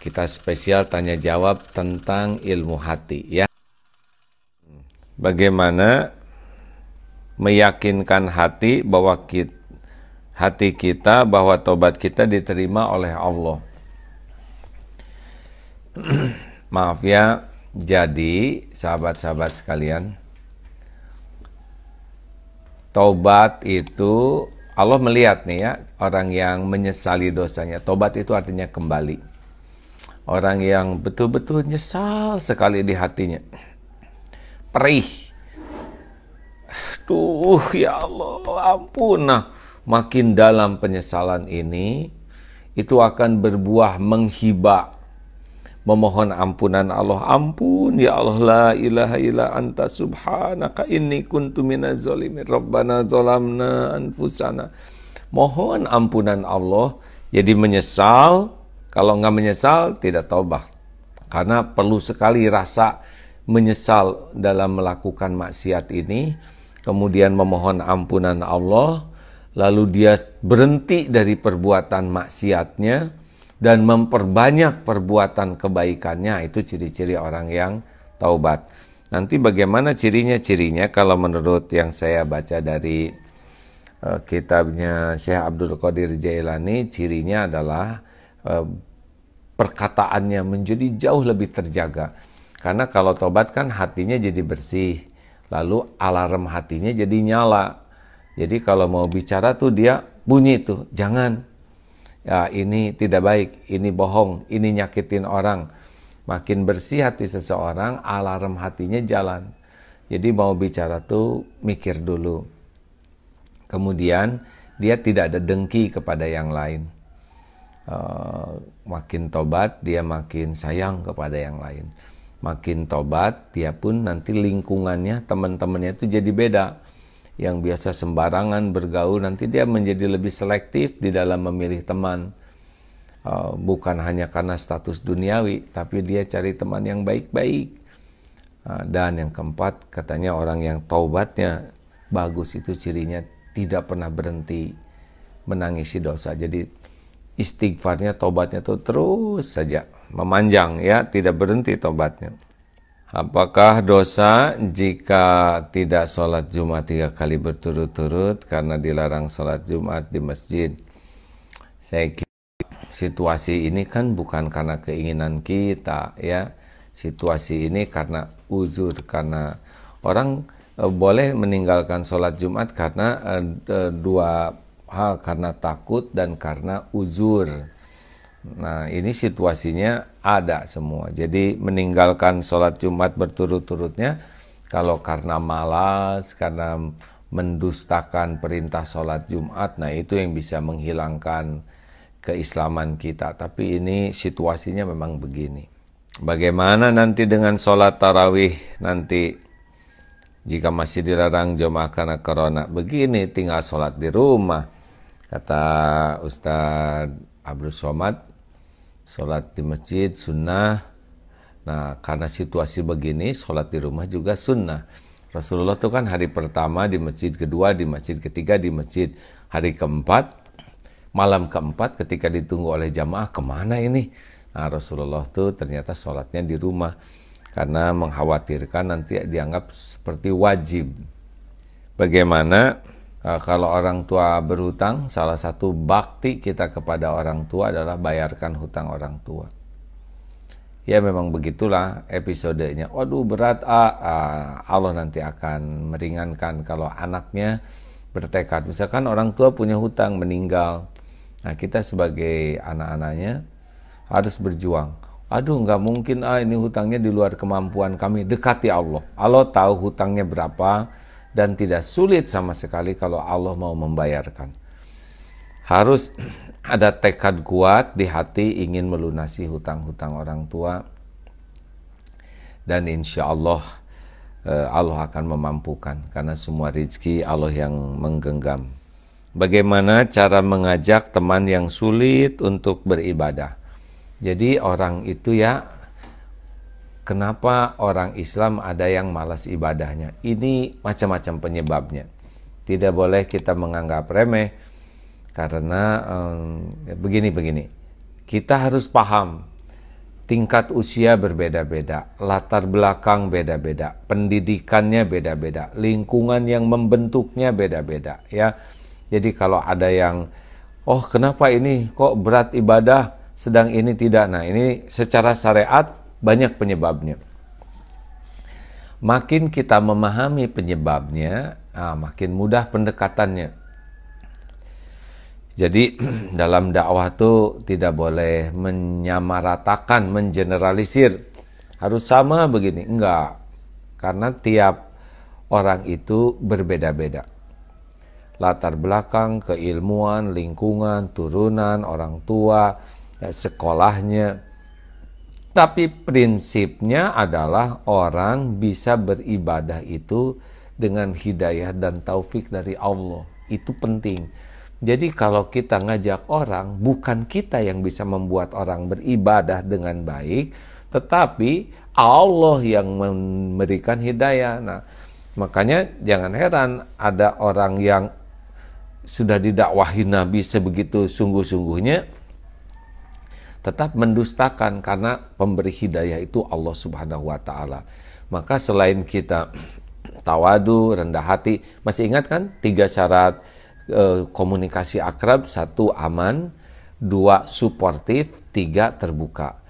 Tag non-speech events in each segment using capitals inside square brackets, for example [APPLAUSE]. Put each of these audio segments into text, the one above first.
kita spesial tanya jawab tentang ilmu hati ya. Bagaimana meyakinkan hati bahwa kita, hati kita bahwa tobat kita diterima oleh Allah. [CLEARS THROAT] Maaf ya, jadi sahabat-sahabat sekalian, tobat itu Allah melihat nih ya orang yang menyesali dosanya. Tobat itu artinya kembali Orang yang betul-betul nyesal sekali di hatinya. Perih. Tuh, ya Allah, ampun. Nah, makin dalam penyesalan ini, itu akan berbuah menghibah memohon ampunan Allah. Ampun ya Allah la ilaha illa anta subhanaka inni kuntu minaz Rabbana zalamna anfusana. Mohon ampunan Allah jadi menyesal kalau nggak menyesal, tidak taubat, Karena perlu sekali rasa menyesal dalam melakukan maksiat ini, kemudian memohon ampunan Allah, lalu dia berhenti dari perbuatan maksiatnya dan memperbanyak perbuatan kebaikannya, itu ciri-ciri orang yang taubat. Nanti bagaimana cirinya-cirinya kalau menurut yang saya baca dari uh, kitabnya Syekh Abdul Qadir Jailani, cirinya adalah Eh, perkataannya menjadi jauh lebih terjaga. Karena kalau tobat kan hatinya jadi bersih, lalu alarm hatinya jadi nyala. Jadi kalau mau bicara tuh dia bunyi tuh, jangan. Ya, ini tidak baik, ini bohong, ini nyakitin orang. Makin bersih hati seseorang, alarm hatinya jalan. Jadi mau bicara tuh mikir dulu. Kemudian dia tidak ada dengki kepada yang lain Eh, makin tobat dia makin sayang kepada yang lain makin tobat dia pun nanti lingkungannya teman-temannya itu jadi beda yang biasa sembarangan bergaul nanti dia menjadi lebih selektif di dalam memilih teman eh, bukan hanya karena status duniawi tapi dia cari teman yang baik-baik eh, dan yang keempat katanya orang yang taubatnya bagus itu cirinya tidak pernah berhenti menangisi dosa jadi istighfarnya, tobatnya itu terus saja memanjang ya, tidak berhenti tobatnya. Apakah dosa jika tidak sholat Jumat tiga kali berturut-turut karena dilarang sholat Jumat di masjid? Saya kira situasi ini kan bukan karena keinginan kita ya. Situasi ini karena uzur, karena orang e, boleh meninggalkan sholat Jumat karena e, e, dua hal karena takut dan karena uzur. Nah, ini situasinya ada semua. Jadi meninggalkan sholat Jumat berturut-turutnya kalau karena malas, karena mendustakan perintah sholat Jumat, nah itu yang bisa menghilangkan keislaman kita. Tapi ini situasinya memang begini. Bagaimana nanti dengan sholat tarawih nanti jika masih dilarang jamaah karena corona? Begini, tinggal sholat di rumah Kata Ustadz Abdul Somad, sholat di masjid sunnah. Nah, karena situasi begini, sholat di rumah juga sunnah. Rasulullah itu kan hari pertama di masjid kedua, di masjid ketiga, di masjid hari keempat, malam keempat ketika ditunggu oleh jamaah kemana ini? Nah, Rasulullah itu ternyata sholatnya di rumah karena mengkhawatirkan nanti dianggap seperti wajib. Bagaimana Eh, kalau orang tua berhutang, salah satu bakti kita kepada orang tua adalah bayarkan hutang orang tua. Ya memang begitulah episodenya. Waduh berat ah, ah, Allah nanti akan meringankan kalau anaknya bertekad. Misalkan orang tua punya hutang meninggal. Nah kita sebagai anak-anaknya harus berjuang. Aduh nggak mungkin ah ini hutangnya di luar kemampuan kami. Dekati Allah. Allah tahu hutangnya berapa dan tidak sulit sama sekali kalau Allah mau membayarkan. Harus ada tekad kuat di hati ingin melunasi hutang-hutang orang tua dan insya Allah eh, Allah akan memampukan karena semua rizki Allah yang menggenggam. Bagaimana cara mengajak teman yang sulit untuk beribadah? Jadi orang itu ya kenapa orang Islam ada yang malas ibadahnya. Ini macam-macam penyebabnya. Tidak boleh kita menganggap remeh karena begini-begini. Eh, um, kita harus paham tingkat usia berbeda-beda, latar belakang beda-beda, pendidikannya beda-beda, lingkungan yang membentuknya beda-beda ya. Jadi kalau ada yang oh kenapa ini kok berat ibadah sedang ini tidak. Nah, ini secara syariat banyak penyebabnya. Makin kita memahami penyebabnya, ah, makin mudah pendekatannya. Jadi [CLEARS THROAT] dalam dakwah itu tidak boleh menyamaratakan, mengeneralisir. Harus sama begini. Enggak. Karena tiap orang itu berbeda-beda. Latar belakang, keilmuan, lingkungan, turunan, orang tua, eh, sekolahnya, tapi prinsipnya adalah orang bisa beribadah itu dengan hidayah dan taufik dari Allah. Itu penting. Jadi kalau kita ngajak orang, bukan kita yang bisa membuat orang beribadah dengan baik, tetapi Allah yang memberikan hidayah. Nah, makanya jangan heran ada orang yang sudah didakwahi Nabi sebegitu sungguh-sungguhnya tetap mendustakan karena pemberi hidayah itu Allah Subhanahu wa taala. Maka selain kita [CLEARS THROAT] tawadu, rendah hati, masih ingat kan tiga syarat e, komunikasi akrab, satu aman, dua suportif, tiga terbuka.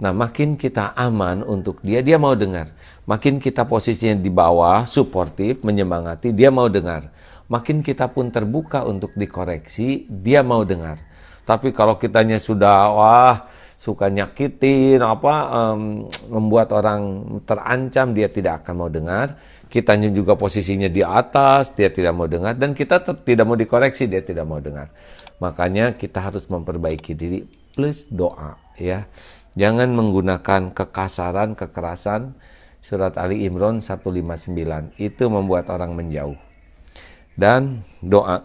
Nah, makin kita aman untuk dia, dia mau dengar. Makin kita posisinya di bawah, suportif, menyemangati, dia mau dengar. Makin kita pun terbuka untuk dikoreksi, dia mau dengar tapi kalau kitanya sudah wah suka nyakitin apa um, membuat orang terancam dia tidak akan mau dengar kitanya juga posisinya di atas dia tidak mau dengar dan kita tidak mau dikoreksi dia tidak mau dengar makanya kita harus memperbaiki diri plus doa ya jangan menggunakan kekasaran kekerasan surat Ali Imran 159 itu membuat orang menjauh dan doa